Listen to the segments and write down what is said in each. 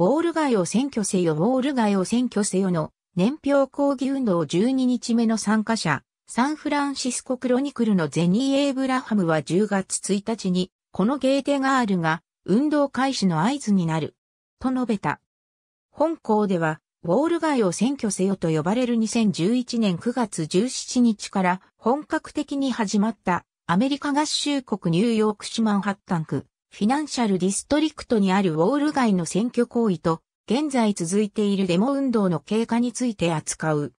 ウォール街を占拠せよウォール街を占拠せよの年表抗議運動12日目の参加者、サンフランシスコクロニクルのゼニー・エイブラハムは10月1日に、このゲーテガールが運動開始の合図になる、と述べた。本校では、ウォール街を占拠せよと呼ばれる2011年9月17日から本格的に始まったアメリカ合衆国ニューヨーク市マンハッタン区フィナンシャルディストリクトにあるウォール街の選挙行為と、現在続いているデモ運動の経過について扱う。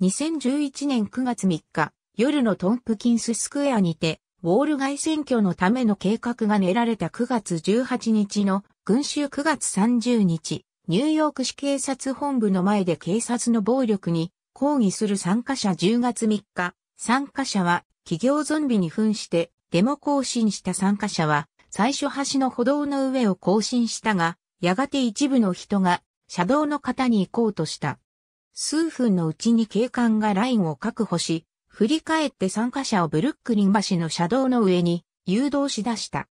2011年9月3日、夜のトンプキンススクエアにて、ウォール街選挙のための計画が練られた9月18日の群衆9月30日、ニューヨーク市警察本部の前で警察の暴力に抗議する参加者10月3日、参加者は企業ゾンビに扮してデモ行進した参加者は最初橋の歩道の上を行進したが、やがて一部の人が車道の方に行こうとした。数分のうちに警官がラインを確保し、振り返って参加者をブルックリン橋の車道の上に誘導し出した。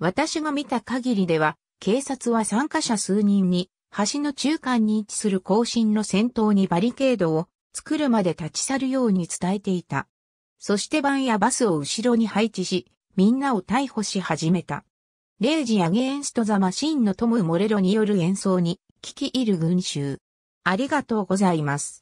私が見た限りでは、警察は参加者数人に、橋の中間に位置する行進の先頭にバリケードを作るまで立ち去るように伝えていた。そしてバンやバスを後ろに配置し、みんなを逮捕し始めた。レイジ・アゲエンスト・ザ・マシンのトム・モレロによる演奏に、聞き入る群衆。ありがとうございます。